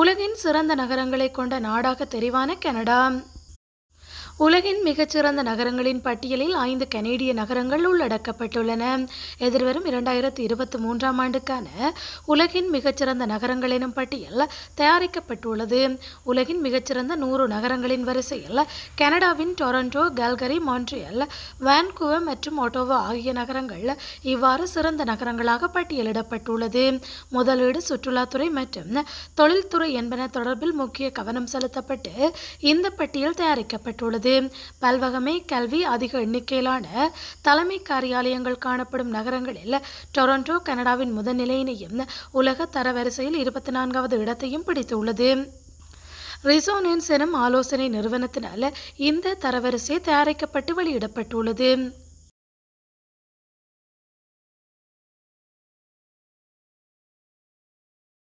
உலகின் சிறந்த நகரங்களை கொண்ட நாடாக தெரிவான கனடா உலகின் மிகச்சிறந்த நகரங்களின் பட்டியலில் ஐந்து கனேடிய நகரங்கள் உள்ளடக்கப்பட்டுள்ளன எதிர்வரும் இரண்டாயிரத்தி இருபத்தி மூன்றாம் ஆண்டுக்கான உலகின் மிகச்சிறந்த நகரங்கள் எனும் பட்டியல் தயாரிக்கப்பட்டுள்ளது உலகின் மிகச்சிறந்த நூறு நகரங்களின் வரிசையில் கனடாவின் டொரண்டோ கல்கரி மான்ட்ரியல் வான்குவர் மற்றும் ஒட்டோவா ஆகிய நகரங்கள் இவ்வாறு சிறந்த நகரங்களாக பட்டியலிடப்பட்டுள்ளது முதலீடு சுற்றுலாத்துறை மற்றும் தொழில்துறை என்பன தொடர்பில் முக்கிய கவனம் செலுத்தப்பட்டு இந்த பட்டியல் தயாரிக்கப்பட்டுள்ளது உள்ளது பல்வகமை கல்வி அதிக எண்ணிக்கையிலான தலைமை காரியாலயங்கள் காணப்படும் நகரங்களில் டொரண்டோ கனடாவின் முதன்நிலையினையும் உலக தரவரிசையில் இருபத்தி நான்காவது இடத்தையும் பிடித்துள்ளது ரிசோனன்ஸ் எனும் ஆலோசனை நிறுவனத்தினால் இந்த தரவரிசை தயாரிக்கப்பட்டு வெளியிடப்பட்டுள்ளது